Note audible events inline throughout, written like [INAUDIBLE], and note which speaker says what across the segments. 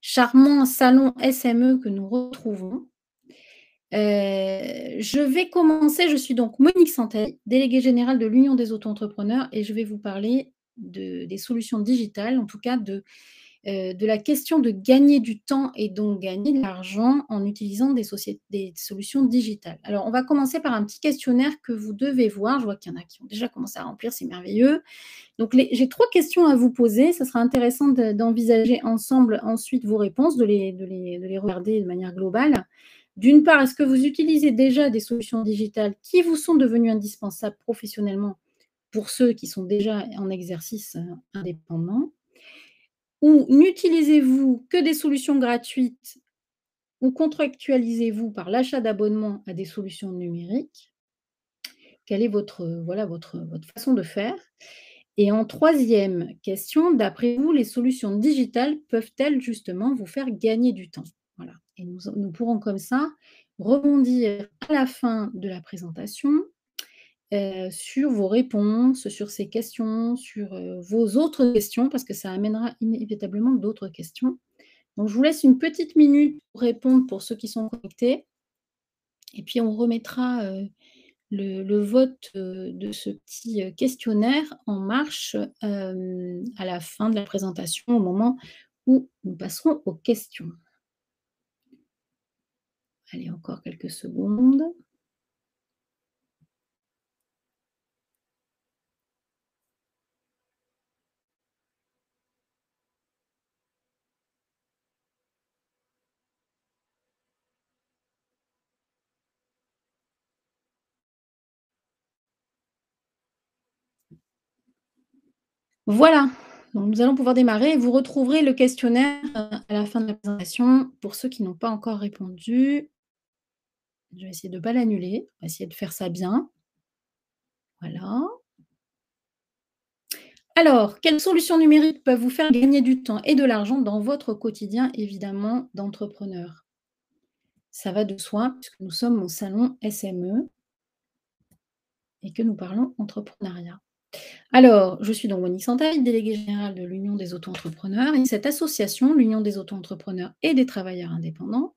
Speaker 1: charmant salon SME que nous retrouvons. Euh, je vais commencer, je suis donc Monique Santel, déléguée générale de l'Union des auto-entrepreneurs, et je vais vous parler des solutions digitales, en tout cas de euh, de la question de gagner du temps et donc gagner de l'argent en utilisant des, solutions digitales. Alors, on va commencer par un petit questionnaire que vous devez voir. Je vois qu'il y en a qui ont déjà commencé à remplir, c'est merveilleux. Donc, j'ai trois questions à vous poser. Ce sera intéressant d'envisager ensemble ensuite vos réponses, de les, de les regarder de manière globale. D'une part, est-ce que vous utilisez déjà des solutions digitales qui vous sont devenues indispensables professionnellement pour ceux qui sont déjà en exercice euh, indépendant ou n'utilisez-vous que des solutions gratuites ou contractualisez-vous par l'achat d'abonnements à des solutions numériques Quelle est votre, voilà, votre, votre façon de faire Et en troisième question, d'après vous, les solutions digitales peuvent-elles justement vous faire gagner du temps Et nous, nous pourrons comme ça rebondir à la fin de la présentation euh, sur vos réponses, sur ces questions, sur euh, vos autres questions, parce que ça amènera inévitablement d'autres questions. Donc, je vous laisse une petite minute pour répondre pour ceux qui sont connectés. Et puis, on remettra euh, le, vote de ce petit questionnaire en marche à la fin de la présentation, au moment où nous passerons aux questions. Allez, encore quelques secondes. Voilà, Donc, nous allons pouvoir démarrer. Vous retrouverez le questionnaire euh, à la fin de la présentation pour ceux qui n'ont pas encore répondu. Je vais essayer de ne pas l'annuler. On va essayer de faire ça bien. Voilà. Alors, quelles solutions numériques peuvent vous faire gagner du temps et de l'argent dans votre quotidien, évidemment, d'entrepreneur Ça va de soi, puisque nous sommes au salon SME et que nous parlons entrepreneuriat. Alors, je suis donc Monique Santaille, déléguée générale de l'Union des auto-entrepreneurs. Et cette association, l'Union des auto-entrepreneurs et des travailleurs indépendants,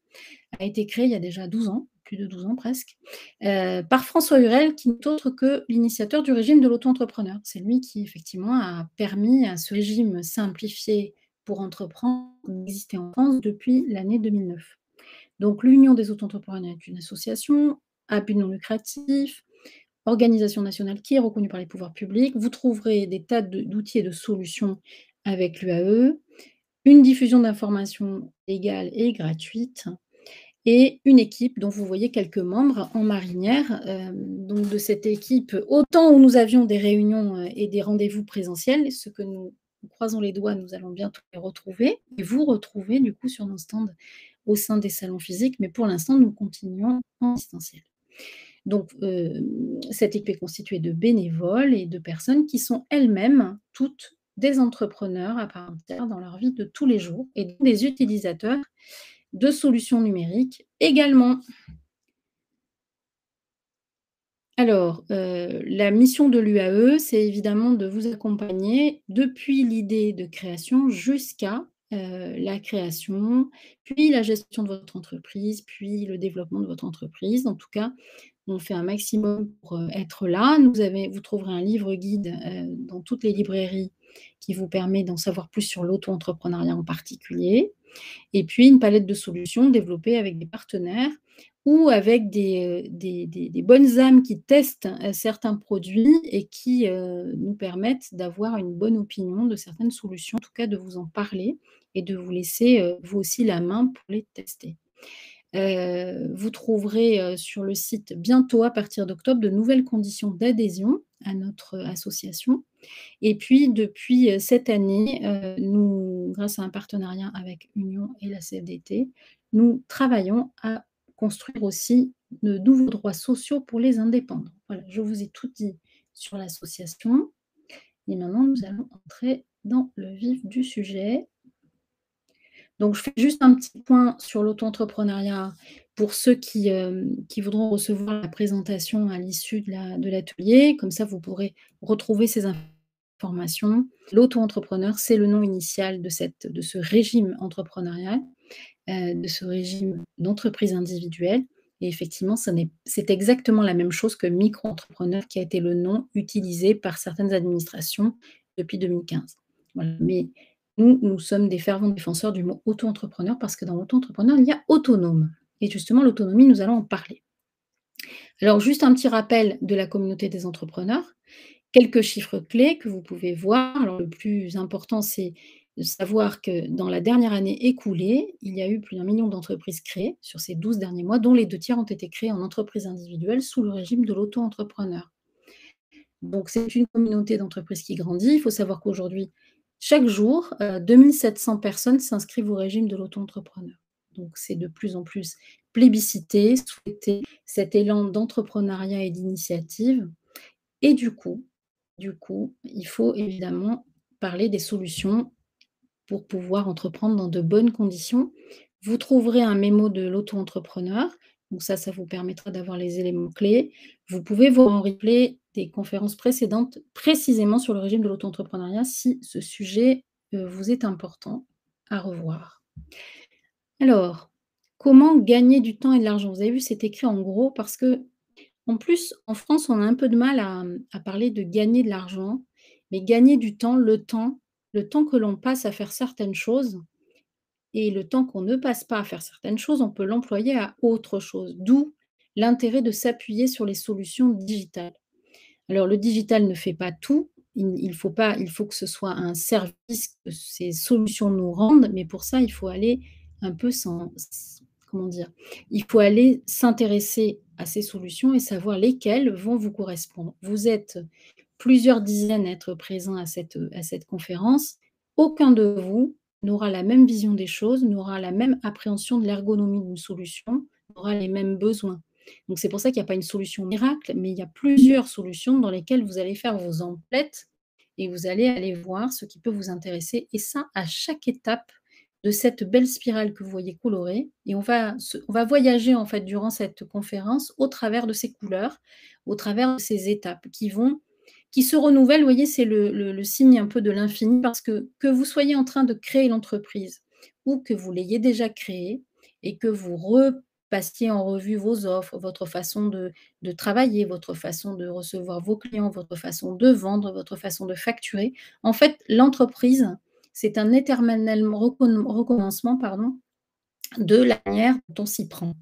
Speaker 1: a été créée il y a déjà 12 ans, plus de 12 ans presque, euh, par François Hurel, qui n'est autre que l'initiateur du régime de l'auto-entrepreneur. C'est lui qui, effectivement, a permis à ce régime simplifié pour entreprendre d'exister en France depuis l'année 2009. Donc, l'Union des auto-entrepreneurs est une association à but non lucratif, organisation nationale qui est reconnue par les pouvoirs publics. Vous trouverez des tas d'outils et de solutions avec l'UAE, une diffusion d'informations légales et gratuites, et une équipe dont vous voyez quelques membres en marinière. Euh, donc de cette équipe, autant où nous avions des réunions euh, et des rendez-vous présentiels, ce que nous, croisons les doigts, nous allons bientôt les retrouver, et vous retrouver du coup sur nos stands au sein des salons physiques, mais pour l'instant, nous continuons en distanciel. Donc, euh, cette équipe est constituée de bénévoles et de personnes qui sont elles-mêmes toutes des entrepreneurs à part entière dans leur vie de tous les jours et des utilisateurs de solutions numériques également. Alors, euh, la mission de l'UAE, c'est évidemment de vous accompagner depuis l'idée de création jusqu'à euh, la création, puis la gestion de votre entreprise, puis le développement de votre entreprise. En tout cas, on fait un maximum pour euh, être là. vous trouverez un livre guide euh, dans toutes les librairies qui vous permet d'en savoir plus sur l'auto-entrepreneuriat en particulier. Et puis une palette de solutions développées avec des partenaires ou avec des, euh, bonnes âmes qui testent certains produits et qui nous permettent d'avoir une bonne opinion de certaines solutions, en tout cas de vous en parler et de vous laisser vous aussi la main pour les tester. Euh, vous trouverez euh, sur le site bientôt, à partir d'octobre, de nouvelles conditions d'adhésion à notre association. Et puis, depuis euh, cette année, nous, grâce à un partenariat avec Union et la CFDT, nous travaillons à construire aussi de nouveaux droits sociaux pour les indépendants. Voilà, je vous ai tout dit sur l'association. Et maintenant, nous allons entrer dans le vif du sujet donc, je fais juste un petit point sur l'auto-entrepreneuriat pour ceux qui, euh, qui, voudront recevoir la présentation à l'issue de l'atelier. Comme ça, vous pourrez retrouver ces informations. L'auto-entrepreneur, c'est le nom initial de, cette, de ce régime entrepreneurial, euh, de ce régime d'entreprise individuelle. Et effectivement, c'est exactement la même chose que micro-entrepreneur, qui a été le nom utilisé par certaines administrations depuis 2015. Voilà. Mais nous, sommes des fervents défenseurs du mot auto-entrepreneur parce que dans auto-entrepreneur, il y a autonome. Et justement, l'autonomie, nous allons en parler. Alors, juste un petit rappel de la communauté des entrepreneurs. Quelques chiffres clés que vous pouvez voir. Alors, le plus important, c'est de savoir que dans la dernière année écoulée, il y a eu plus d'un million d'entreprises créées sur ces 12 derniers mois, dont les deux tiers ont été créés en entreprise individuelle sous le régime de l'auto-entrepreneur. Donc, c'est une communauté d'entreprises qui grandit. Il faut savoir qu'aujourd'hui, chaque jour, 2700 euh, personnes s'inscrivent au régime de l'auto-entrepreneur. Donc c'est de plus en plus plébiscité, souhaité, cet élan d'entrepreneuriat et d'initiative. Et du coup, du coup, il faut évidemment parler des solutions pour pouvoir entreprendre dans de bonnes conditions. Vous trouverez un mémo de l'auto-entrepreneur. Donc ça, ça vous permettra d'avoir les éléments clés. Vous pouvez vous en replay des conférences précédentes précisément sur le régime de l'auto-entrepreneuriat si ce sujet euh, vous est important à revoir. Alors, comment gagner du temps et de l'argent Vous avez vu, c'est écrit en gros parce que, en plus, en France, on a un peu de mal à, à parler de gagner de l'argent, mais gagner du temps, le temps, le temps que l'on passe à faire certaines choses et le temps qu'on ne passe pas à faire certaines choses, on peut l'employer à autre chose, d'où l'intérêt de s'appuyer sur les solutions digitales. Alors le digital ne fait pas tout, il faut, pas, il faut que ce soit un service que ces solutions nous rendent, mais pour ça, il faut aller un peu sans, comment dire, il faut aller s'intéresser à ces solutions et savoir lesquelles vont vous correspondre. Vous êtes plusieurs dizaines à être présents à cette, à cette conférence. Aucun de vous n'aura la même vision des choses, n'aura la même appréhension de l'ergonomie d'une solution, n'aura les mêmes besoins. Donc c'est pour ça qu'il n'y a pas une solution miracle, mais il y a plusieurs solutions dans lesquelles vous allez faire vos emplettes et vous allez aller voir ce qui peut vous intéresser. Et ça, à chaque étape de cette belle spirale que vous voyez colorée. Et on va, on va voyager en fait durant cette conférence au travers de ces couleurs, au travers de ces étapes qui vont qui se renouvellent. Vous voyez, c'est le, signe un peu de l'infini parce que que vous soyez en train de créer l'entreprise ou que vous l'ayez déjà créée et que vous re passiez en revue vos offres, votre façon de, travailler, votre façon de recevoir vos clients, votre façon de vendre, votre façon de facturer. En fait, l'entreprise, c'est un éternel recommencement pardon, de la manière dont on s'y prend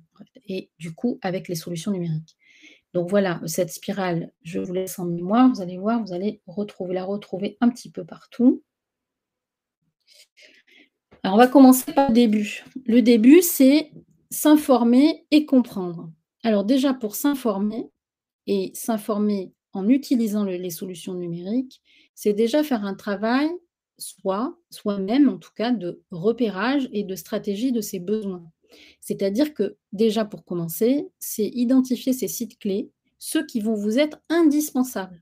Speaker 1: et du coup avec les solutions numériques. Donc voilà, cette spirale, je vous laisse en mémoire, vous allez voir, vous allez retrouver, la retrouver un petit peu partout. Alors on va commencer par le début. Le début, c'est s'informer et comprendre. Alors déjà pour s'informer et s'informer en utilisant les solutions numériques, c'est déjà faire un travail soi, soi-même en tout cas, de repérage et de stratégie de ses besoins. C'est-à-dire que déjà pour commencer, c'est identifier ces sites clés, ceux qui vont vous être indispensables.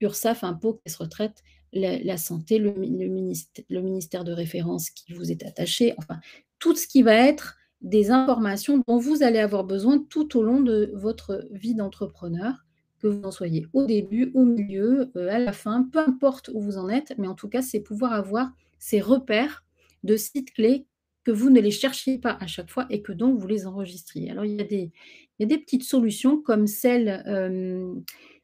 Speaker 1: URSAF, impôts, caisse retraite, la, santé, le, le ministère de référence qui vous est attaché, enfin, tout ce qui va être des informations dont vous allez avoir besoin tout au long de votre vie d'entrepreneur, que vous en soyez au début, au milieu, euh, à la fin, peu importe où vous en êtes, mais en tout cas, c'est pouvoir avoir ces repères de sites clés que vous ne les cherchiez pas à chaque fois et que donc vous les enregistriez. Alors, il y a des, des petites solutions comme celle... Euh,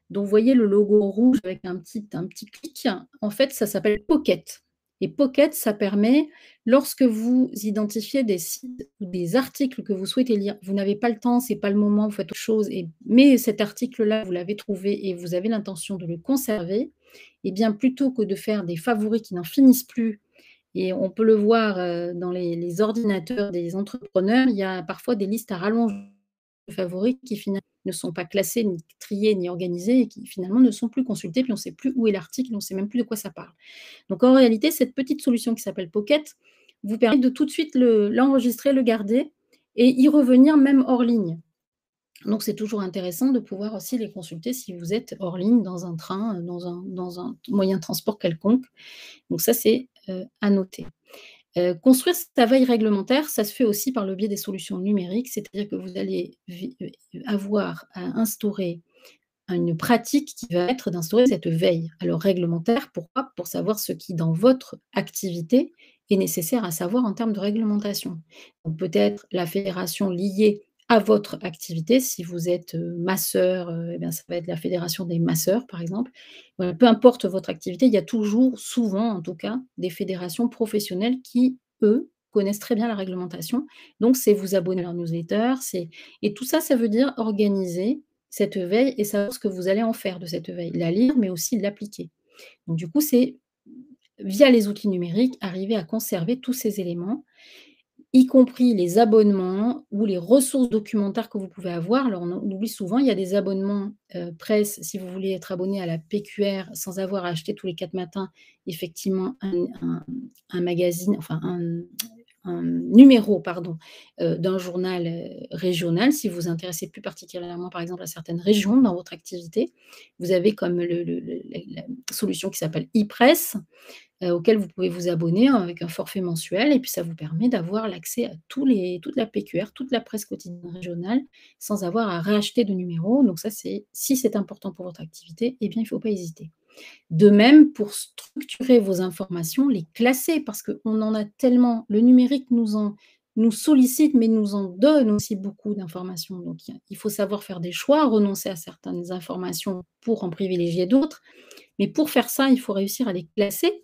Speaker 1: dont vous voyez le logo rouge avec un petit, un petit clic. En fait, ça s'appelle Pocket. Et Pocket, ça permet, lorsque vous identifiez des sites ou des articles que vous souhaitez lire, vous n'avez pas le temps, c'est pas le moment, vous faites autre chose, et, mais cet article-là, vous l'avez trouvé et vous avez l'intention de le conserver, et eh bien plutôt que de faire des favoris qui n'en finissent plus, et on peut le voir euh, dans les, les ordinateurs des entrepreneurs, il y a parfois des listes à rallonger favoris qui finalement ne sont pas classés, ni triés, ni organisés, et qui finalement ne sont plus consultés, puis on ne sait plus où est l'article, on ne sait même plus de quoi ça parle. Donc en réalité, cette petite solution qui s'appelle Pocket vous permet de tout de suite l'enregistrer, le, garder et y revenir même hors ligne. Donc c'est toujours intéressant de pouvoir aussi les consulter si vous êtes hors ligne dans un train, dans un, moyen de transport quelconque. Donc ça c'est euh, à noter. Euh, construire sa veille réglementaire, ça se fait aussi par le biais des solutions numériques, c'est-à-dire que vous allez euh, avoir à instaurer une pratique qui va être d'instaurer cette veille. Alors réglementaire, pourquoi Pour savoir ce qui, dans votre activité, est nécessaire à savoir en termes de réglementation. peut-être la fédération liée à votre activité. Si vous êtes masseur, eh bien, ça va être la fédération des masseurs, par exemple. peu importe votre activité, il y a toujours, souvent en tout cas, des fédérations professionnelles qui, eux, connaissent très bien la réglementation. Donc, c'est vous abonner à leur newsletter. Et tout ça, ça veut dire organiser cette veille et savoir ce que vous allez en faire de cette veille. La lire, mais aussi l'appliquer. Donc, du coup, c'est via les outils numériques, arriver à conserver tous ces éléments y compris les abonnements ou les ressources documentaires que vous pouvez avoir. Alors, on, oublie souvent, il y a des abonnements euh, presse. Si vous voulez être abonné à la PQR sans avoir à acheter tous les quatre matins, effectivement, un, un magazine, enfin, un, un numéro pardon, euh, d'un journal euh, régional, si vous vous intéressez plus particulièrement par exemple à certaines régions dans votre activité, vous avez comme la solution qui s'appelle e-press, euh, auquel vous pouvez vous abonner hein, avec un forfait mensuel, et puis ça vous permet d'avoir l'accès à tous les, toute la PQR, toute la presse quotidienne régionale, sans avoir à racheter de numéros Donc ça, c'est si c'est important pour votre activité, eh bien, il ne faut pas hésiter. De même, pour structurer vos informations, les classer, parce qu'on en a tellement, le numérique nous en nous sollicite, mais nous en donne aussi beaucoup d'informations. Donc, il faut savoir faire des choix, renoncer à certaines informations pour en privilégier d'autres. Mais pour faire ça, il faut réussir à les classer.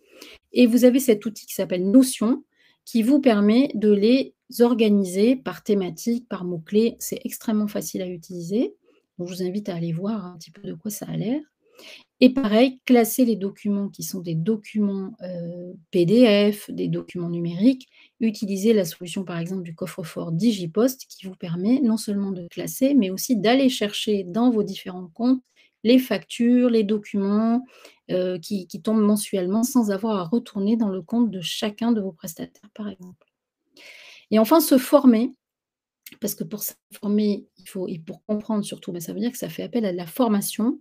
Speaker 1: Et vous avez cet outil qui s'appelle Notion, qui vous permet de les organiser par thématique, par mots-clés. C'est extrêmement facile à utiliser. Donc, je vous invite à aller voir un petit peu de quoi ça a l'air. Et pareil, classer les documents qui sont des documents euh, PDF, des documents numériques. utiliser la solution par exemple du coffre-fort Digipost qui vous permet non seulement de classer, mais aussi d'aller chercher dans vos différents comptes les factures, les documents euh, qui, qui tombent mensuellement sans avoir à retourner dans le compte de chacun de vos prestataires par exemple. Et enfin, se former parce que pour s'informer, il faut, et pour comprendre surtout, mais ben, ça veut dire que ça fait appel à la formation.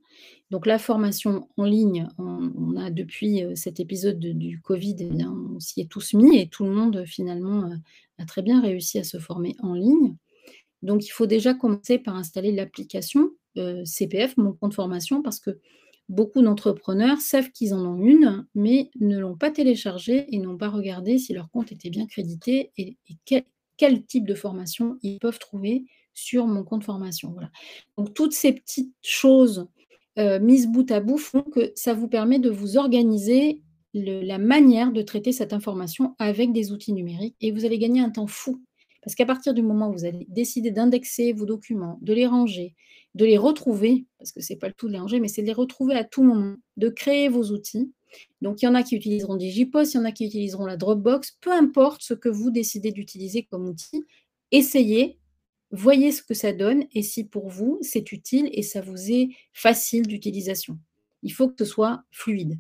Speaker 1: Donc la formation en ligne, on, a depuis euh, cet épisode du Covid, eh on s'y est tous mis et tout le monde finalement euh, a très bien réussi à se former en ligne. Donc il faut déjà commencer par installer l'application euh, CPF, mon compte formation, parce que beaucoup d'entrepreneurs savent qu'ils en ont une, mais ne l'ont pas téléchargée et n'ont pas regardé si leur compte était bien crédité et, et quel, quel type de formation ils peuvent trouver sur mon compte formation. Voilà. Donc toutes ces petites choses euh, mises bout à bout font que ça vous permet de vous organiser la manière de traiter cette information avec des outils numériques et vous allez gagner un temps fou. Parce qu'à partir du moment où vous allez décider d'indexer vos documents, de les ranger, de les retrouver, parce que ce n'est pas le tout de les mais c'est de les retrouver à tout moment, de créer vos outils. Donc, il y en a qui utiliseront DigiPost, il y en a qui utiliseront la Dropbox, peu importe ce que vous décidez d'utiliser comme outil, essayez, voyez ce que ça donne et si pour vous c'est utile et ça vous est facile d'utilisation. Il faut que ce soit fluide.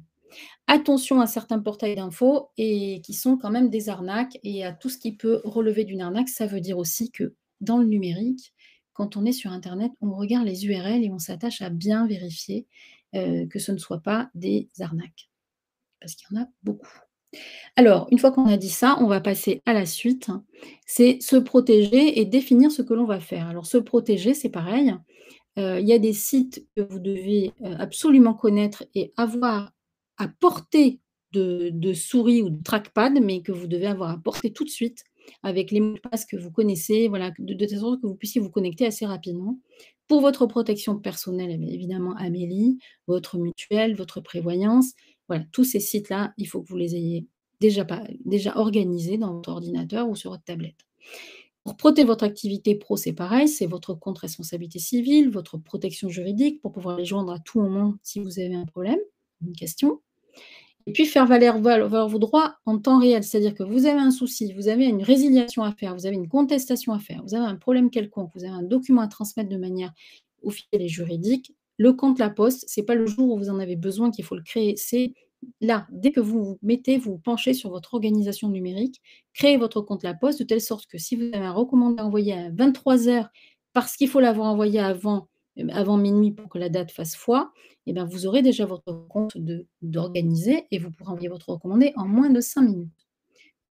Speaker 1: Attention à certains portails d'infos et qui sont quand même des arnaques et à tout ce qui peut relever d'une arnaque, ça veut dire aussi que dans le numérique, quand on est sur Internet, on regarde les URL et on s'attache à bien vérifier euh, que ce ne soit pas des arnaques. Parce qu'il y en a beaucoup. Alors, une fois qu'on a dit ça, on va passer à la suite. C'est se protéger et définir ce que l'on va faire. Alors, se protéger, c'est pareil. Euh, il y a des sites que vous devez euh, absolument connaître et avoir à portée de, de souris ou de trackpad, mais que vous devez avoir à portée tout de suite avec les mots de passe que vous connaissez, voilà, de, telle sorte que vous puissiez vous connecter assez rapidement. Pour votre protection personnelle, eh évidemment, Amélie, votre mutuelle, votre prévoyance, voilà, tous ces sites-là, il faut que vous les ayez déjà, pas, déjà organisés dans votre ordinateur ou sur votre tablette. Pour protéger votre activité pro, c'est pareil, c'est votre compte responsabilité civile, votre protection juridique pour pouvoir les joindre à tout moment si vous avez un problème, une question et puis faire valoir, vos droits en temps réel. C'est-à-dire que vous avez un souci, vous avez une résiliation à faire, vous avez une contestation à faire, vous avez un problème quelconque, vous avez un document à transmettre de manière officielle et juridique. Le compte La Poste, ce n'est pas le jour où vous en avez besoin qu'il faut le créer, c'est là, dès que vous vous mettez, vous, penchez sur votre organisation numérique, créez votre compte La Poste de telle sorte que si vous avez un recommandé à envoyer à 23 h parce qu'il faut l'avoir envoyé euh, avant minuit pour que la date fasse foi, eh vous aurez déjà votre compte d'organiser et vous pourrez envoyer votre recommandé en moins de 5 minutes.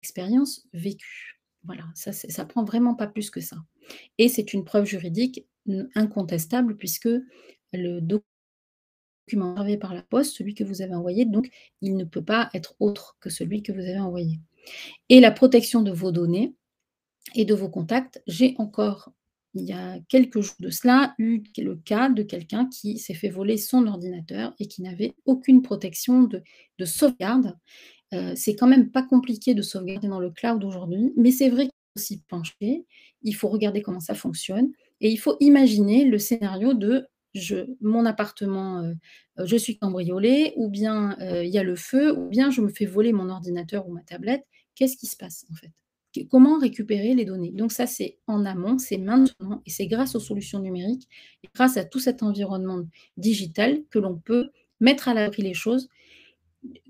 Speaker 1: Expérience vécue. Voilà, ça, ça prend vraiment pas plus que ça. Et c'est une preuve juridique incontestable puisque le document envoyé par la poste, celui que vous avez envoyé, donc il ne peut pas être autre que celui que vous avez envoyé. Et la protection de vos données et de vos contacts, j'ai encore il y a quelques jours de cela, eu le cas de quelqu'un qui s'est fait voler son ordinateur et qui n'avait aucune protection de, sauvegarde. Euh, c'est quand même pas compliqué de sauvegarder dans le cloud aujourd'hui, mais c'est vrai qu'il faut s'y pencher, il faut regarder comment ça fonctionne et il faut imaginer le scénario de mon appartement, euh, euh, je suis cambriolé, ou bien il y a le feu, ou bien je me fais voler mon ordinateur ou ma tablette. Qu'est-ce qui se passe en fait comment récupérer les données. Donc ça, c'est en amont, c'est maintenant, et c'est grâce aux solutions numériques, grâce à tout cet environnement digital que l'on peut mettre à l'abri les choses,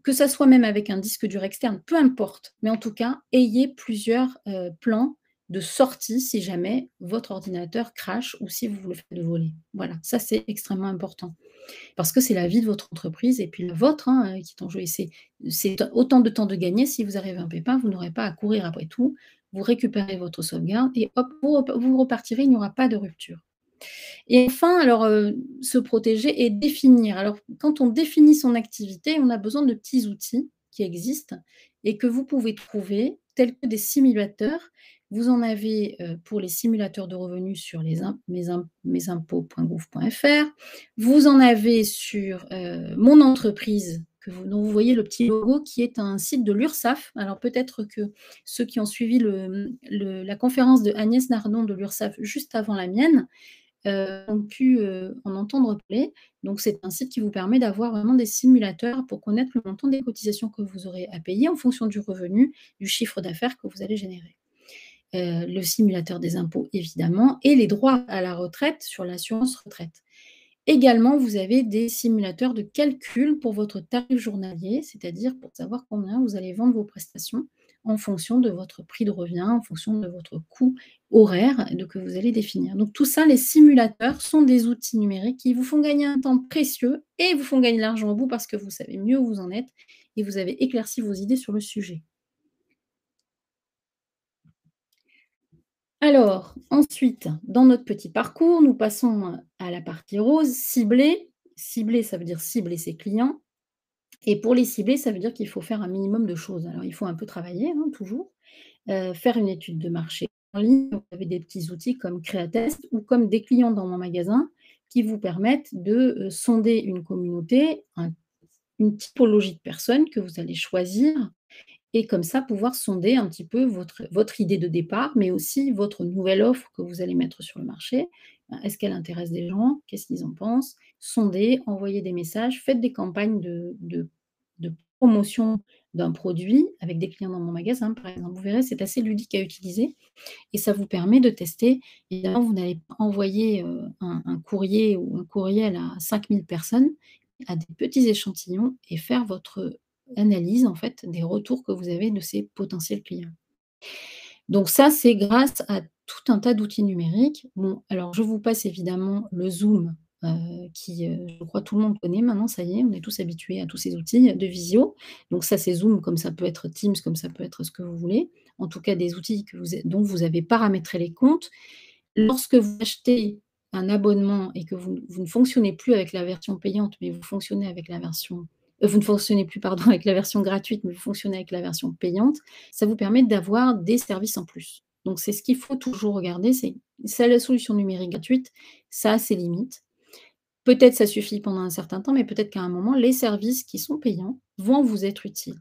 Speaker 1: que ça soit même avec un disque dur externe, peu importe, mais en tout cas, ayez plusieurs euh, plans de sortie si jamais votre ordinateur crache ou si vous le faites voler. Voilà, ça c'est extrêmement important. Parce que c'est la vie de votre entreprise et puis la vôtre hein, euh, qui est en jeu. Et c'est autant de temps de gagner. Si vous arrivez un pépin, vous n'aurez pas à courir après tout. Vous récupérez votre sauvegarde et hop, vous, repartirez, il n'y aura pas de rupture. Et enfin, alors, euh, se protéger et définir. Alors, quand on définit son activité, on a besoin de petits outils qui existent et que vous pouvez trouver, tels que des simulateurs vous en avez euh, pour les simulateurs de revenus sur les Vous en avez sur euh, mon entreprise vous, dont vous voyez le petit logo qui est un site de l'URSSAF. Alors peut-être que ceux qui ont suivi la conférence de Agnès Nardon de l'URSSAF juste avant la mienne euh, ont pu en entendre parler. Donc c'est un site qui vous permet d'avoir vraiment des simulateurs pour connaître le montant des cotisations que vous aurez à payer en fonction du revenu, du chiffre d'affaires que vous allez générer. Euh, le simulateur des impôts évidemment, et les droits à la retraite sur l'assurance retraite. Également, vous avez des simulateurs de calcul pour votre tarif journalier, c'est-à-dire pour savoir combien vous allez vendre vos prestations en fonction de votre prix de revient, en fonction de votre coût horaire de que vous allez définir. Donc tout ça, les simulateurs sont des outils numériques qui vous font gagner un temps précieux et vous font gagner de l'argent au bout parce que vous savez mieux où vous en êtes et vous avez éclairci vos idées sur le sujet. Alors, ensuite, dans notre petit parcours, nous passons à la partie rose, cibler. Cibler, ça veut dire cibler ses clients. Et pour les cibler, ça veut dire qu'il faut faire un minimum de choses. Alors, il faut un peu travailler, hein, toujours. Euh, faire une étude de marché en ligne. Vous avez des petits outils comme Créatest ou comme des clients dans mon magasin qui vous permettent de euh, sonder une communauté, une typologie de personnes que vous allez choisir et comme ça pouvoir sonder un petit peu votre, votre idée de départ, mais aussi votre nouvelle offre que vous allez mettre sur le marché. Ben, est-ce qu'elle intéresse des gens Qu'est-ce qu'ils en pensent Sondez, envoyez des messages, faites des campagnes de, de, promotion d'un produit avec des clients dans mon magasin, par exemple. Vous verrez, c'est assez ludique à utiliser et ça vous permet de tester. Évidemment, vous n'allez pas envoyer euh, un, un courrier ou un courriel à 5000 personnes, à des petits échantillons et faire votre analyse en fait des retours que vous avez de ces potentiels clients. Donc ça, c'est grâce à tout un tas d'outils numériques. Bon, alors je vous passe évidemment le Zoom, euh, qui euh, je crois tout le monde connaît maintenant, ça y est, on est tous habitués à tous ces outils de visio. Donc ça, c'est Zoom, comme ça peut être Teams, comme ça peut être ce que vous voulez. En tout cas, des outils que vous, dont vous avez paramétré les comptes. Lorsque vous achetez un abonnement et que vous ne fonctionnez plus avec la version payante, mais vous fonctionnez avec la version vous ne fonctionnez plus pardon, [LAUGHS] avec la version gratuite, mais vous fonctionnez avec la version payante, ça vous permet d'avoir des services en plus. Donc c'est ce qu'il faut toujours regarder, c'est la solution numérique gratuite, ça a ses limites. Peut-être ça suffit pendant un certain temps, mais peut-être qu'à un moment, les services qui sont payants vont vous être utiles.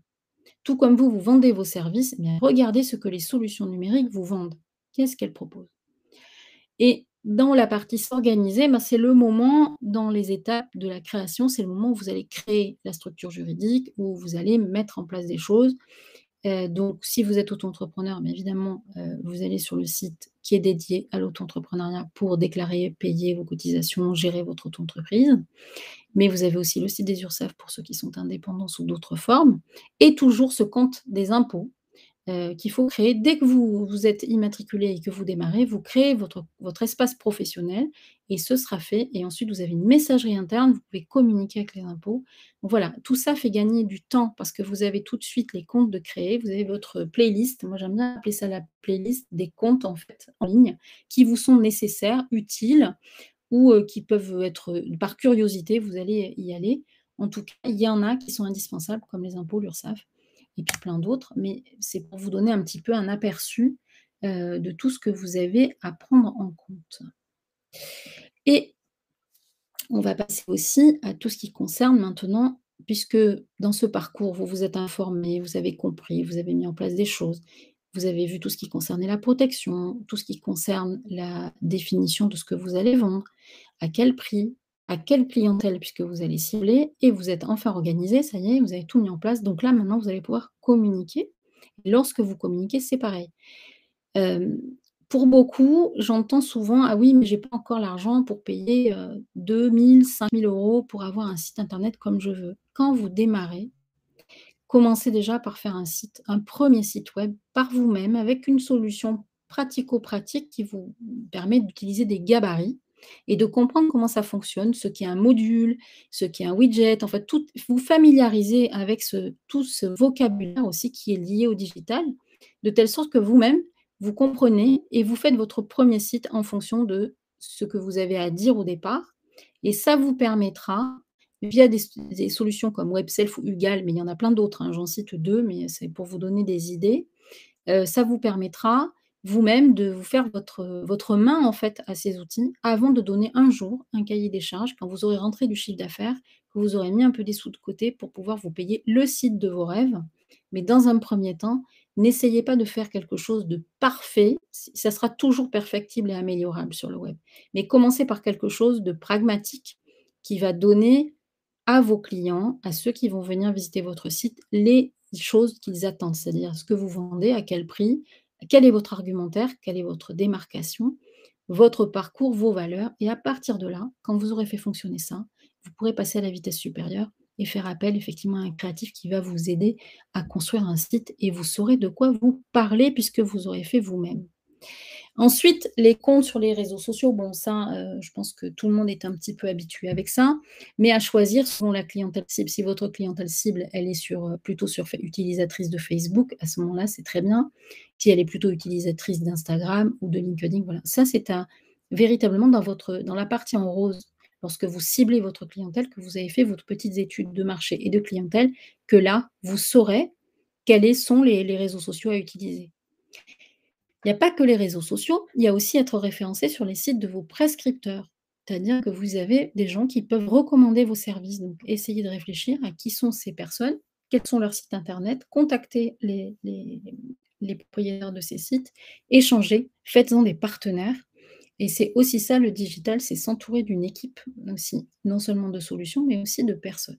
Speaker 1: Tout comme vous, vous vendez vos services, regardez ce que les solutions numériques vous vendent. Qu'est-ce qu'elles proposent Et dans la partie s'organiser, ben, c'est le moment, dans les étapes de la création, c'est le moment où vous allez créer la structure juridique, où vous allez mettre en place des choses. Euh, donc, si vous êtes auto-entrepreneur, ben, évidemment, euh, vous allez sur le site qui est dédié à l'auto-entrepreneuriat pour déclarer, payer vos cotisations, gérer votre auto-entreprise. Mais vous avez aussi le site des URSAF pour ceux qui sont indépendants sous d'autres formes, et toujours ce compte des impôts euh, qu'il faut créer. Dès que vous vous êtes immatriculé et que vous démarrez, vous créez votre, votre espace professionnel et ce sera fait. Et ensuite, vous avez une messagerie interne, vous pouvez communiquer avec les impôts. voilà, tout ça fait gagner du temps parce que vous avez tout de suite les comptes de créer, vous avez votre playlist, moi j'aime bien appeler ça la playlist des comptes en fait en ligne, qui vous sont nécessaires, utiles ou euh, qui peuvent être, euh, par curiosité, vous allez y aller. En tout cas, il y en a qui sont indispensables, comme les impôts, l'URSSAF et puis plein d'autres, mais c'est pour vous donner un petit peu un aperçu euh, de tout ce que vous avez à prendre en compte. Et on va passer aussi à tout ce qui concerne maintenant, puisque dans ce parcours, vous vous êtes informé, vous avez compris, vous avez mis en place des choses, vous avez vu tout ce qui concernait la protection, tout ce qui concerne la définition de ce que vous allez vendre, à quel prix, à quelle clientèle puisque vous allez cibler et vous êtes enfin organisé, ça y est, vous avez tout mis en place. Donc là, maintenant, vous allez pouvoir communiquer. lorsque vous communiquez, c'est pareil. Euh, pour beaucoup, j'entends souvent Ah oui, mais j'ai pas encore l'argent pour payer 000, 5 000 euros pour avoir un site internet comme je veux. Quand vous démarrez, commencez déjà par faire un site, un premier site web par vous-même avec une solution pratico-pratique qui vous permet d'utiliser des gabarits et de comprendre comment ça fonctionne, ce qui est un module, ce qui est un widget, en fait, vous familiariser avec tout ce vocabulaire aussi qui est lié au digital, de telle sorte que vous-même, vous comprenez et vous faites votre premier site en fonction de ce que vous avez à dire au départ. Et ça vous permettra, via des, solutions comme WebSelf ou Ugal, mais il y en a plein d'autres, hein, j'en cite deux, mais c'est pour vous donner des idées, euh, ça vous permettra vous-même de vous faire votre, main en fait à ces outils avant de donner un jour un cahier des charges quand vous aurez rentré du chiffre d'affaires, que vous aurez mis un peu des sous de côté pour pouvoir vous payer le site de vos rêves. Mais dans un premier temps, n'essayez pas de faire quelque chose de parfait. Ça sera toujours perfectible et améliorable sur le web. Mais commencez par quelque chose de pragmatique qui va donner à vos clients, à ceux qui vont venir visiter votre site, les choses qu'ils attendent, c'est-à-dire ce que vous vendez, à quel prix, quel est votre argumentaire, quelle est votre démarcation, votre parcours, vos valeurs. Et à partir de là, quand vous aurez fait fonctionner ça, vous pourrez passer à la vitesse supérieure et faire appel effectivement à un créatif qui va vous aider à construire un site et vous saurez de quoi vous parler puisque vous aurez fait vous-même. Ensuite, les comptes sur les réseaux sociaux, bon, ça, euh, je pense que tout le monde est un petit peu habitué avec ça, mais à choisir selon la clientèle cible. Si votre clientèle cible, elle est sur, euh, plutôt sur utilisatrice de Facebook, à ce moment-là, c'est très bien. Si elle est plutôt utilisatrice d'Instagram ou de LinkedIn, voilà. Ça, c'est véritablement dans, votre, dans la partie en rose, lorsque vous ciblez votre clientèle, que vous avez fait votre petites études de marché et de clientèle, que là, vous saurez quels sont les réseaux sociaux à utiliser. Il n'y a pas que les réseaux sociaux, il y a aussi être référencé sur les sites de vos prescripteurs. C'est-à-dire que vous avez des gens qui peuvent recommander vos services. Donc, essayez de réfléchir à qui sont ces personnes, quels sont leurs sites internet, contactez les, les, les propriétaires de ces sites, échangez, faites-en des partenaires. Et c'est aussi ça le digital, c'est s'entourer d'une équipe aussi, non seulement de solutions, mais aussi de personnes.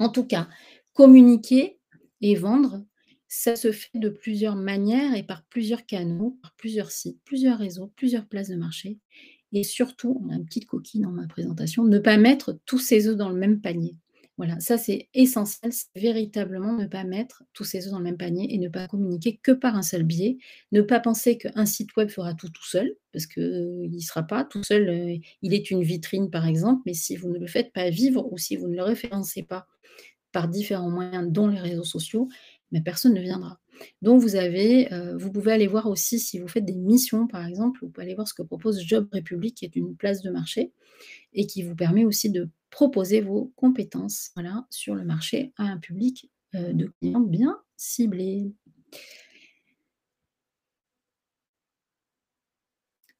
Speaker 1: En tout cas, communiquer et vendre, ça se fait de plusieurs manières et par plusieurs canaux, par plusieurs sites, plusieurs réseaux, plusieurs places de marché. Et surtout, on a une petite coquille dans ma présentation, ne pas mettre tous ses œufs dans le même panier. Voilà, ça c'est essentiel, c'est véritablement ne pas mettre tous ses œufs dans le même panier et ne pas communiquer que par un seul biais. Ne pas penser qu'un site web fera tout tout seul, parce qu'il euh, il ne sera pas tout seul. Euh, il est une vitrine par exemple, mais si vous ne le faites pas vivre ou si vous ne le référencez pas par différents moyens, dont les réseaux sociaux, mais personne ne viendra. Donc vous avez, euh, vous pouvez aller voir aussi si vous faites des missions, par exemple, vous pouvez aller voir ce que propose Job République, qui est une place de marché et qui vous permet aussi de proposer vos compétences voilà, sur le marché à un public euh, de clients bien ciblé.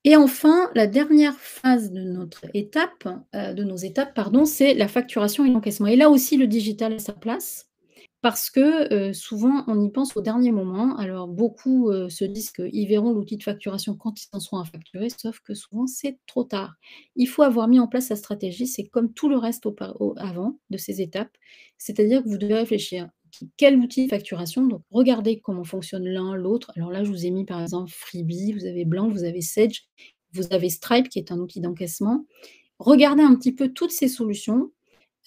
Speaker 1: Et enfin, la dernière phase de notre étape, euh, de nos étapes, pardon, c'est la facturation et l'encaissement. Et là aussi, le digital a sa place parce que euh, souvent on y pense au dernier moment. Alors beaucoup euh, se disent qu'ils verront l'outil de facturation quand ils en seront à facturer, sauf que souvent c'est trop tard. Il faut avoir mis en place sa stratégie, c'est comme tout le reste avant de ces étapes, c'est-à-dire que vous devez réfléchir quel outil de facturation. Donc, regardez comment fonctionne l'un, l'autre. Alors là, je vous ai mis par exemple Freebie, vous avez Blanc, vous avez Sage, vous avez Stripe qui est un outil d'encaissement. Regardez un petit peu toutes ces solutions,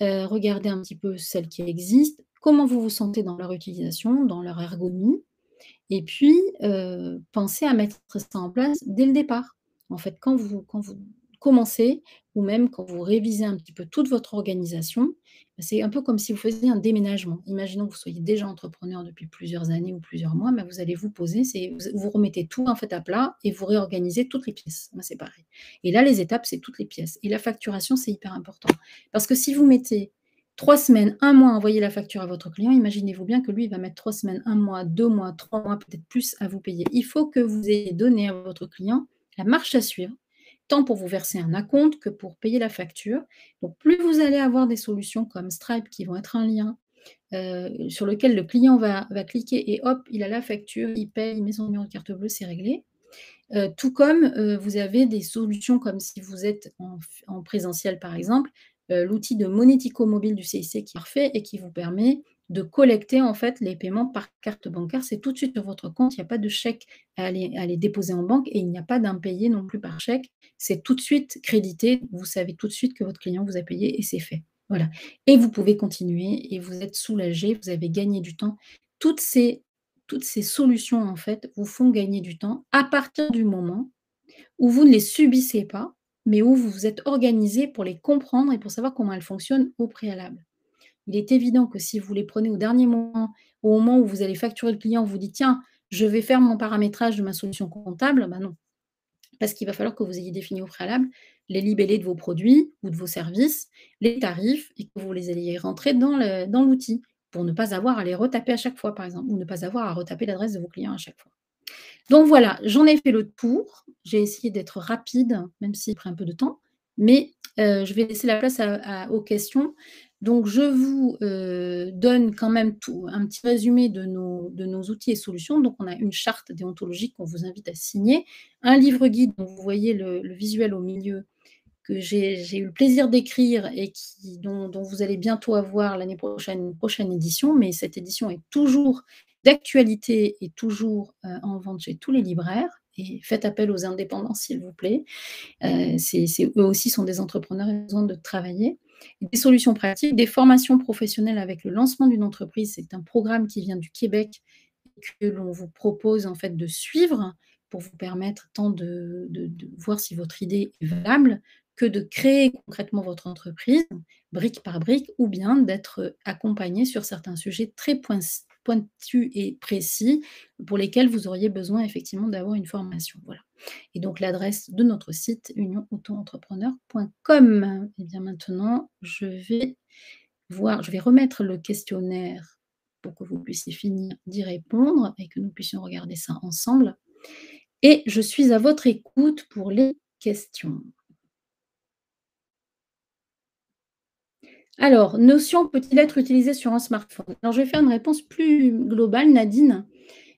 Speaker 1: euh, regardez un petit peu celles qui existent, comment vous vous sentez dans leur utilisation, dans leur ergonomie, et puis euh, pensez à mettre ça en place dès le départ. En fait, quand vous, quand vous commencez, ou même quand vous révisez un petit peu toute votre organisation, bah, c'est un peu comme si vous faisiez un déménagement. Imaginons que vous soyez déjà entrepreneur depuis plusieurs années ou plusieurs mois, mais vous allez vous poser, vous remettez tout en fait à plat et vous réorganisez toutes les pièces. C'est pareil. Et là, les étapes, c'est toutes les pièces. Et la facturation, c'est hyper important. Parce que si vous mettez trois semaines, un mois à envoyer la facture à votre client, imaginez-vous bien que lui, il va mettre trois semaines, un mois, deux mois, trois mois, peut-être plus à vous payer. Il faut que vous ayez donné à votre client la marche à suivre, tant pour vous verser un acompte que pour payer la facture. Donc, plus vous allez avoir des solutions comme Stripe qui vont être un lien. Euh, sur lequel le client va, cliquer et hop, il a la facture, il paye, il met son numéro de carte bleue, c'est réglé. Euh, tout comme euh, vous avez des solutions comme si vous êtes en, présentiel, par exemple, euh, l'outil de Monetico mobile du CIC qui est parfait et qui vous permet de collecter en fait les paiements par carte bancaire. C'est tout de suite sur votre compte. Il n'y a pas de chèque à aller, déposer en banque et il n'y a pas d'impayé non plus par chèque. C'est tout de suite crédité. Vous savez tout de suite que votre client vous a payé et c'est fait. Voilà. Et vous pouvez continuer et vous êtes soulagé. Vous avez gagné du temps. Toutes ces, toutes ces solutions en fait vous font gagner du temps à partir du moment où vous ne les subissez pas mais où vous vous êtes organisé pour les comprendre et pour savoir comment elles fonctionnent au préalable. Il est évident que si vous les prenez au dernier moment, au moment où vous allez facturer le client, vous dites tiens, je vais faire mon paramétrage de ma solution comptable, ben non. Parce qu'il va falloir que vous ayez défini au préalable les libellés de vos produits ou de vos services, les tarifs, et que vous les ayez rentrés dans l'outil pour ne pas avoir à les retaper à chaque fois, par exemple, ou ne pas avoir à retaper l'adresse de vos clients à chaque fois. Donc voilà, j'en ai fait le tour. J'ai essayé d'être rapide, même s'il prend un peu de temps. Mais euh, je vais laisser la place aux questions. Donc, je vous euh, donne quand même tout, un petit résumé de nos, outils et solutions. Donc, on a une charte déontologique qu'on vous invite à signer, un livre guide dont vous voyez le, visuel au milieu que j'ai eu le plaisir d'écrire et qui, dont, dont, vous allez bientôt avoir l'année prochaine une prochaine édition, mais cette édition est toujours d'actualité est toujours euh, en vente chez tous les libraires. Et faites appel aux indépendants, s'il vous plaît. Euh, eux aussi sont des entrepreneurs, et ont besoin de travailler des solutions pratiques, des formations professionnelles avec le lancement d'une entreprise. C'est un programme qui vient du Québec que l'on vous propose en fait de suivre pour vous permettre tant de, voir si votre idée est valable que de créer concrètement votre entreprise brique par brique ou bien d'être accompagné sur certains sujets très, pointus pointus et précis pour lesquels vous auriez besoin effectivement d'avoir une formation. Voilà. Et donc l'adresse de notre site unionautoentrepreneur.com. Et eh bien maintenant, je vais voir, je vais remettre le questionnaire pour que vous puissiez finir d'y répondre et que nous puissions regarder ça ensemble. Et je suis à votre écoute pour les questions. Alors, Notion peut-il être utilisé sur un smartphone Alors, je vais faire une réponse plus globale, Nadine.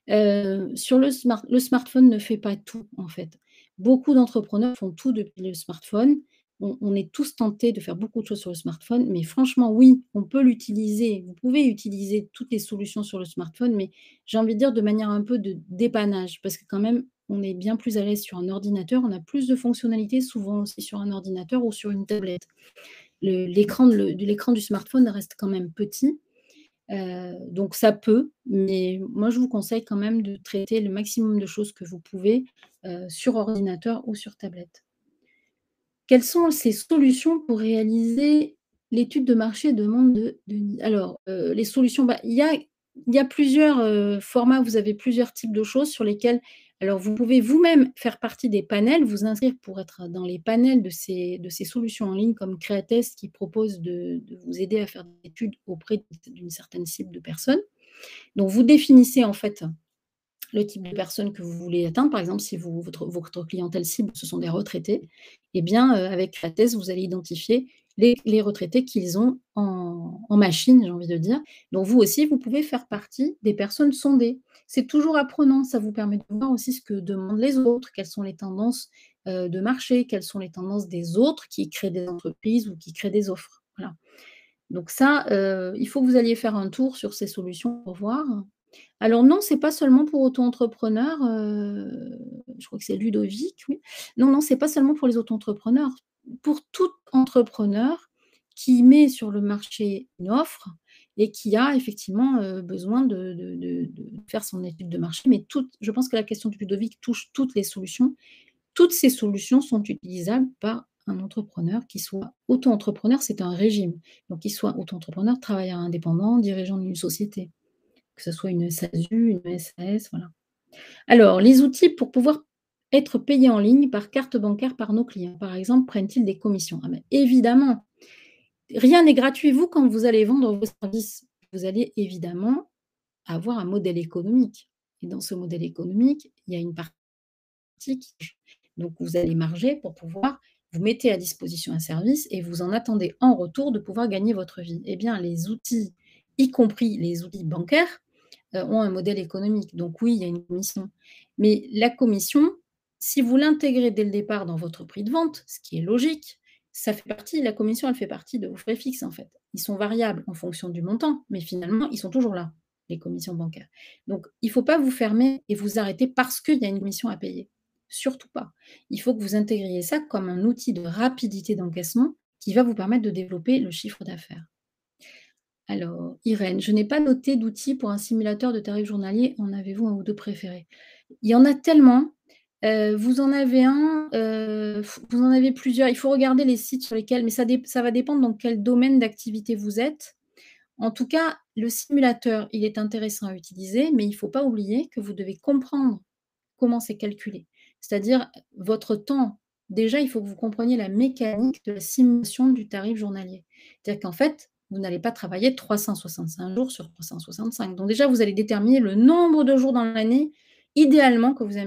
Speaker 1: Euh, sur le, le smartphone ne fait pas tout, en fait. Beaucoup d'entrepreneurs font tout depuis le smartphone. On, on, est tous tentés de faire beaucoup de choses sur le smartphone, mais franchement, oui, on peut l'utiliser. Vous pouvez utiliser toutes les solutions sur le smartphone, mais j'ai envie de dire de manière un peu de dépannage, parce que quand même, on est bien plus à l'aise sur un ordinateur, on a plus de fonctionnalités souvent aussi sur un ordinateur ou sur une tablette l'écran de, l'écran du smartphone reste quand même petit. Euh, donc ça peut, mais moi je vous conseille quand même de traiter le maximum de choses que vous pouvez euh, sur ordinateur ou sur tablette. Quelles sont ces solutions pour réaliser l'étude de marché de demande de, Alors, euh, les solutions, bah, il y, a, y, a, plusieurs formats, vous avez plusieurs types de choses sur lesquelles alors, vous pouvez vous-même faire partie des panels, vous inscrire pour être dans les panels de ces, de ces solutions en ligne comme Créatest qui propose de, vous aider à faire des études auprès d'une certaine cible de personnes. Donc, vous définissez en fait le type de personnes que vous voulez atteindre. Par exemple, si vous, votre, votre clientèle cible, ce sont des retraités, eh bien, euh, avec la vous allez identifier les, retraités qu'ils ont en, machine, j'ai envie de dire. Donc vous aussi, vous pouvez faire partie des personnes sondées. C'est toujours apprenant, ça vous permet de voir aussi ce que demandent les autres, quelles sont les tendances euh, de marché, quelles sont les tendances des autres qui créent des entreprises ou qui créent des offres. Voilà. Donc ça, euh, il faut que vous alliez faire un tour sur ces solutions pour voir. Alors non, c'est pas seulement pour auto-entrepreneurs. Euh, je crois que c'est Ludovic. Oui. Non, non, c'est pas seulement pour les auto-entrepreneurs pour tout entrepreneur qui met sur le marché une offre et qui a effectivement euh, besoin de, faire son étude de marché. Mais je pense que la question du Ludovic touche toutes les solutions. Toutes ces solutions sont utilisables par un entrepreneur qui soit auto-entrepreneur, c'est un régime. Donc, qu'il soit auto-entrepreneur, travailleur indépendant, dirigeant d'une société, que ce soit une SASU, une SAS, voilà. Alors, les outils pour pouvoir être payé en ligne par carte bancaire par nos clients. Par exemple, prennent-ils des commissions ah ben, Évidemment, rien n'est gratuit. Vous, quand vous allez vendre vos services, vous allez évidemment avoir un modèle économique. Et dans ce modèle économique, il y a une partie Donc, vous allez marger pour pouvoir vous mettez à disposition un service et vous en attendez en retour de pouvoir gagner votre vie. Eh bien, les outils, y compris les outils bancaires, euh, ont un modèle économique. Donc oui, il y a une commission. Mais la commission, si vous l'intégrez dès le départ dans votre prix de vente, ce qui est logique, ça fait partie, la commission, elle fait partie de vos frais fixes en fait. Ils sont variables en fonction du montant, mais finalement, ils sont toujours là, les commissions bancaires. Donc, il ne faut pas vous fermer et vous arrêter parce qu'il y a une commission à payer. Surtout pas. Il faut que vous intégriez ça comme un outil de rapidité d'encaissement qui va vous permettre de développer le chiffre d'affaires. Alors, Irène, je n'ai pas noté d'outils pour un simulateur de tarifs journaliers. En avez-vous un ou deux préférés Il y en a tellement euh, vous en avez un, euh, vous en avez plusieurs. Il faut regarder les sites sur lesquels, mais ça, ça va dépendre dans quel domaine d'activité vous êtes. En tout cas, le simulateur, il est intéressant à utiliser, mais il ne faut pas oublier que vous devez comprendre comment c'est calculé. C'est-à-dire votre temps. Déjà, il faut que vous compreniez la mécanique de la simulation du tarif journalier. C'est-à-dire qu'en fait, vous n'allez pas travailler 365 jours sur 365. Donc déjà, vous allez déterminer le nombre de jours dans l'année idéalement que vous,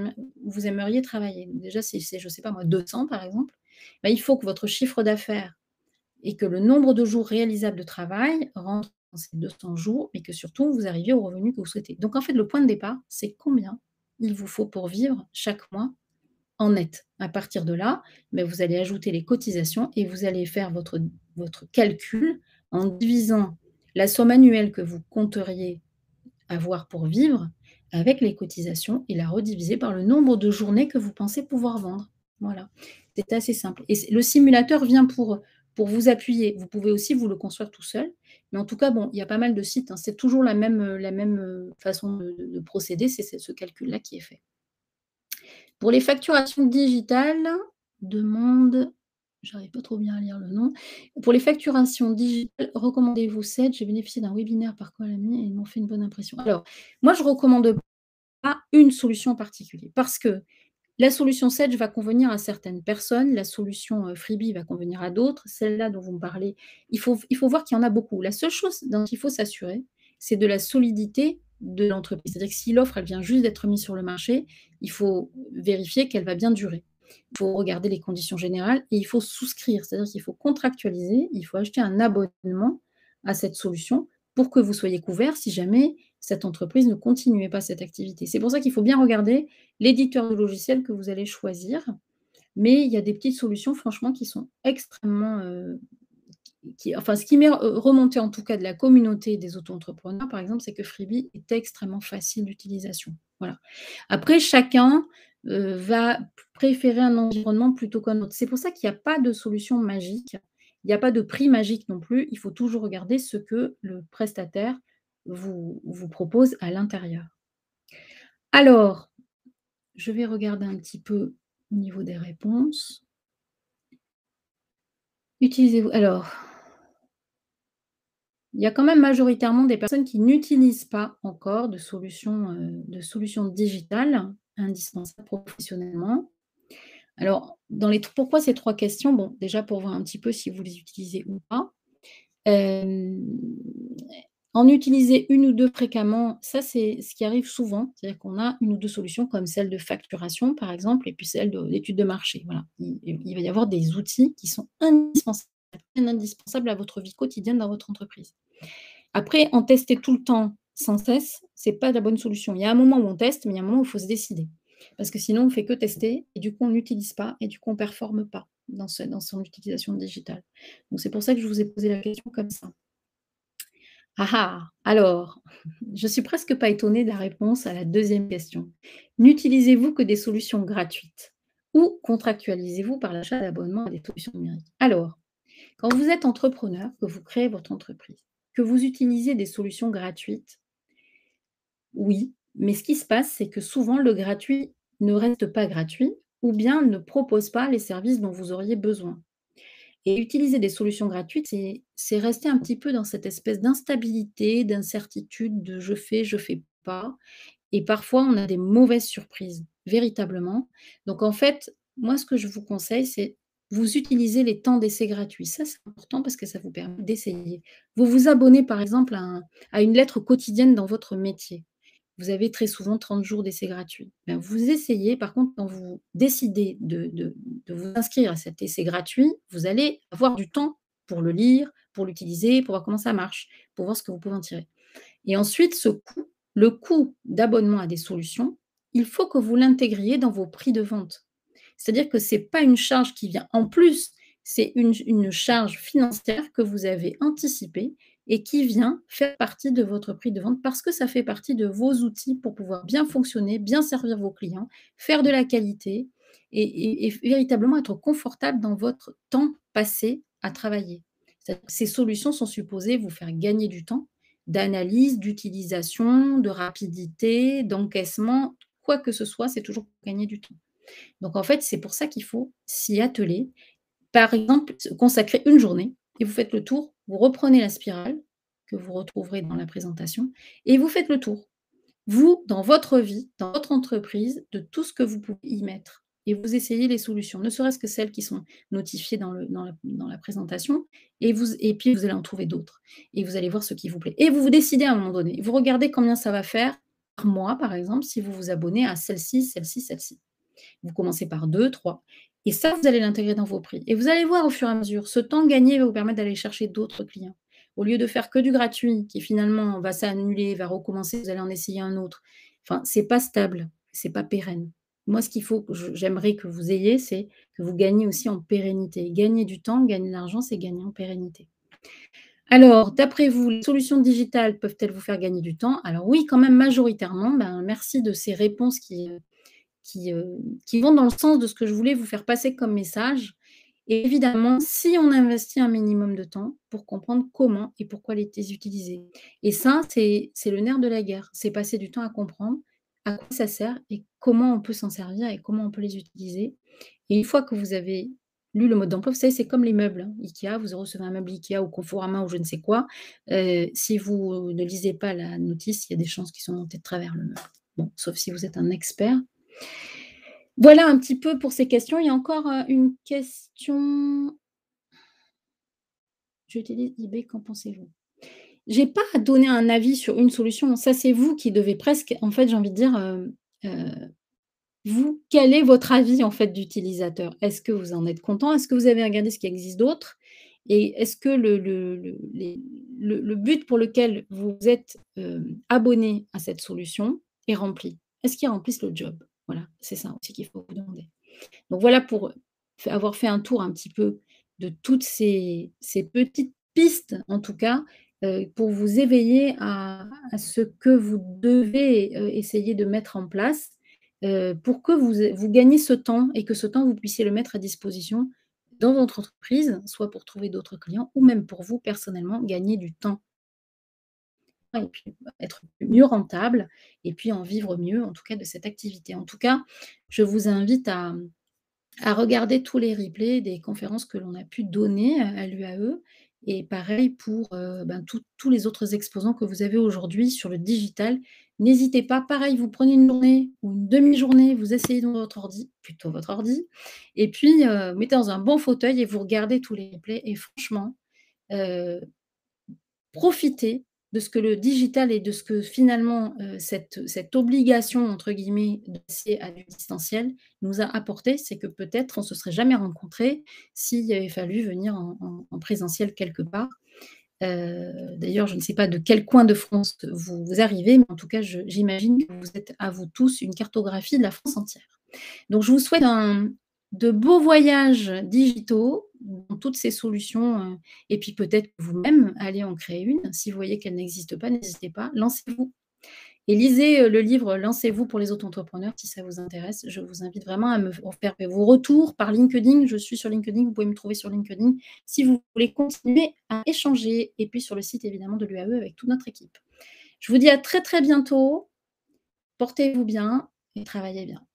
Speaker 1: aimeriez, travailler. Déjà, si c'est, je ne sais pas moi, 200 par exemple, bah, il faut que votre chiffre d'affaires et que le nombre de jours réalisables de travail rentrent dans ces 200 jours, mais que surtout vous arriviez au revenu que vous souhaitez. Donc en fait, le point de départ, c'est combien il vous faut pour vivre chaque mois en net. À partir de là, mais bah, vous allez ajouter les cotisations et vous allez faire votre, votre calcul en divisant la somme annuelle que vous compteriez avoir pour vivre avec les cotisations et la redivisé par le nombre de journées que vous pensez pouvoir vendre. Voilà, c'est assez simple. Et le simulateur vient pour, pour vous appuyer. Vous pouvez aussi vous le construire tout seul. Mais en tout cas, bon, il y a pas mal de sites. Hein. C'est toujours la même, la même euh, façon de, de procéder. C'est ce calcul-là qui est fait. Pour les facturations digitales, demande j'arrive pas trop bien à lire le nom. Pour les facturations digitales, recommandez-vous 7. J'ai bénéficié d'un webinaire par Colami et ils m'ont fait une bonne impression. Alors, moi, je ne recommande pas une solution en particulier parce que la solution 7 va convenir à certaines personnes, la solution euh, Freebie va convenir à d'autres, celle-là dont vous me parlez, il faut, il faut voir qu'il y en a beaucoup. La seule chose dont il faut s'assurer, c'est de la solidité de l'entreprise. C'est-à-dire que si l'offre, vient juste d'être mise sur le marché, il faut vérifier qu'elle va bien durer il faut regarder les conditions générales et il faut souscrire, c'est-à-dire qu'il faut contractualiser, il faut acheter un abonnement à cette solution pour que vous soyez couvert si jamais cette entreprise ne continuait pas cette activité. C'est pour ça qu'il faut bien regarder l'éditeur de logiciel que vous allez choisir. Mais il y a des petites solutions, franchement, qui sont extrêmement. Euh, qui, enfin, ce qui m'est euh, remonté en tout cas de la communauté des auto-entrepreneurs, par exemple, c'est que Freebie est extrêmement facile d'utilisation. Après, chacun euh, va préférer un environnement plutôt qu'un autre. C'est pour ça qu'il n'y a pas de solution magique. Il n'y a pas de prix magique non plus. Il faut toujours regarder ce que le prestataire vous, vous propose à l'intérieur. Alors, je vais regarder un petit peu au niveau des réponses. Utilisez-vous. Alors, il y a quand même majoritairement des personnes qui n'utilisent pas encore de solutions, euh, de solutions digitales indispensables professionnellement. Alors, dans les, pourquoi ces trois questions Bon, déjà pour voir un petit peu si vous les utilisez ou pas. Euh, en utiliser une ou deux fréquemment, ça c'est ce qui arrive souvent, c'est-à-dire qu'on a une ou deux solutions comme celle de facturation par exemple et puis celle d'études de, marché. Voilà. il, va y avoir des outils qui sont indispensables indispensable à votre vie quotidienne dans votre entreprise. Après, en tester tout le temps, sans cesse, ce n'est pas la bonne solution. Il y a un moment où on teste, mais il y a un moment où il faut se décider. Parce que sinon, on ne fait que tester et du coup, on n'utilise pas et du coup, on ne performe pas dans, son utilisation digitale. Donc, c'est pour ça que je vous ai posé la question comme ça. Ah ah Alors, [LAUGHS] je ne suis presque pas étonnée de la réponse à la deuxième question. N'utilisez-vous que des solutions gratuites ou contractualisez-vous par l'achat d'abonnements à des solutions numériques Alors, quand vous êtes entrepreneur, que vous créez votre entreprise, que vous utilisez des solutions gratuites, oui, mais ce qui se passe, c'est que souvent le gratuit ne reste pas gratuit ou bien ne propose pas les services dont vous auriez besoin. Et utiliser des solutions gratuites, c'est rester un petit peu dans cette espèce d'instabilité, d'incertitude, de je fais, je fais pas. Et parfois, on a des mauvaises surprises, véritablement. Donc, en fait, moi, ce que je vous conseille, c'est vous utilisez les temps d'essai gratuits. Ça, c'est important parce que ça vous permet d'essayer. Vous vous abonnez, par exemple, à, une lettre quotidienne dans votre métier. Vous avez très souvent 30 jours d'essai gratuit. Ben, vous essayez, par contre, quand vous décidez de, de vous inscrire à cet essai gratuit, vous allez avoir du temps pour le lire, pour l'utiliser, pour voir comment ça marche, pour voir ce que vous pouvez en tirer. Et ensuite, ce coût, le coût d'abonnement à des solutions, il faut que vous l'intégriez dans vos prix de vente. C'est-à-dire que ce n'est pas une charge qui vient en plus, c'est une, charge financière que vous avez anticipée et qui vient faire partie de votre prix de vente parce que ça fait partie de vos outils pour pouvoir bien fonctionner, bien servir vos clients, faire de la qualité et, véritablement être confortable dans votre temps passé à travailler. Ces solutions sont supposées vous faire gagner du temps d'analyse, d'utilisation, de rapidité, d'encaissement, quoi que ce soit, c'est toujours gagner du temps. Donc en fait, c'est pour ça qu'il faut s'y atteler. Par exemple, consacrer une journée et vous faites le tour, vous reprenez la spirale que vous retrouverez dans la présentation et vous faites le tour. Vous, dans votre vie, dans votre entreprise, de tout ce que vous pouvez y mettre et vous essayez les solutions, ne serait-ce que celles qui sont notifiées dans, la, présentation, et, vous, et puis vous allez en trouver d'autres, et vous allez voir ce qui vous plaît. Et vous vous décidez à un moment donné, vous regardez combien ça va faire par mois, par exemple, si vous vous abonnez à celle-ci, celle-ci, celle-ci. Vous commencez par deux, trois. Et ça, vous allez l'intégrer dans vos prix. Et vous allez voir au fur et à mesure, ce temps gagné va vous permettre d'aller chercher d'autres clients. Au lieu de faire que du gratuit, qui finalement va s'annuler, va recommencer, vous allez en essayer un autre. Enfin, c'est pas stable, c'est pas pérenne. Moi, ce qu'il faut, j'aimerais que vous ayez, c'est que vous gagnez aussi en pérennité. Gagner du temps, gagner de l'argent, c'est gagner en pérennité. Alors, d'après vous, les solutions digitales peuvent-elles vous faire gagner du temps Alors oui, quand même majoritairement, ben, merci de ces réponses qui, euh, qui, euh, qui vont dans le sens de ce que je voulais vous faire passer comme message. évidemment, si on investit un minimum de temps pour comprendre comment et pourquoi les utiliser. Et ça, c'est le nerf de la guerre. C'est passer du temps à comprendre à quoi ça sert et comment on peut s'en servir et comment on peut les utiliser. Et une fois que vous avez lu le mode d'emploi, vous savez, c'est comme les meubles. Hein. Ikea, vous recevez un meuble Ikea ou Conforama ou je ne sais quoi. Euh, si vous ne lisez pas la notice, il y a des chances qu'ils sont montés de travers le meuble. Bon, sauf si vous êtes un expert. Voilà un petit peu pour ces questions. Il y a encore euh, une question. J'utilise eBay, qu'en pensez-vous J'ai pas à donner un avis sur une solution. Ça, c'est vous qui devez presque, en fait, j'ai envie de dire, euh, euh, vous, quel est votre avis en fait d'utilisateur Est-ce que vous en êtes content Est-ce que vous avez regardé ce qui existe d'autre Et est-ce que le, le, but pour lequel vous êtes abonné à cette solution est rempli Est-ce qu'ils remplissent le job voilà, c'est ça aussi qu'il faut vous demander. Donc voilà pour avoir fait un tour un petit peu de toutes ces, petites pistes, en tout cas, euh, pour vous éveiller à, ce que vous devez euh, essayer de mettre en place euh, pour que vous, vous gagnez ce temps et que ce temps, vous puissiez le mettre à disposition dans votre entreprise, soit pour trouver d'autres clients ou même pour vous personnellement, gagner du temps Hein, et puis bah, être mieux rentable et puis en vivre mieux, en tout cas, de cette activité. En tout cas, je vous invite à, regarder tous les replays des conférences que l'on a pu donner à l'UAE. Et pareil pour euh, ben, tous les autres exposants que vous avez aujourd'hui sur le digital. N'hésitez pas, pareil, vous prenez une journée ou une demi-journée, vous essayez dans votre ordi, plutôt votre ordi, et puis euh, mettez dans un bon fauteuil et vous regardez tous les replays. Et franchement, euh, profitez de ce que le digital et de ce que finalement euh, cette, obligation, entre guillemets, à du nous a apporté, c'est que peut-être on se serait jamais rencontré s'il avait fallu venir en, présentiel quelque part. Euh, d'ailleurs, je ne sais pas de quel coin de France vous, vous arrivez, mais en tout cas, j'imagine que vous êtes à vous tous une cartographie de la France entière. Donc, je vous souhaite un, de beaux voyages digitaux toutes ces solutions. Euh, et puis peut-être vous-même, allez en créer une. Si vous voyez qu'elle n'existe pas, n'hésitez pas, lancez-vous. Et lisez euh, le livre Lancez-vous pour les autres entrepreneurs si ça vous intéresse. Je vous invite vraiment à me faire vos retours par LinkedIn. Je suis sur LinkedIn, vous pouvez me trouver sur LinkedIn si vous voulez continuer à échanger. Et puis sur le site évidemment de l'UAE avec toute notre équipe. Je vous dis à très très bientôt. Portez-vous bien et travaillez bien.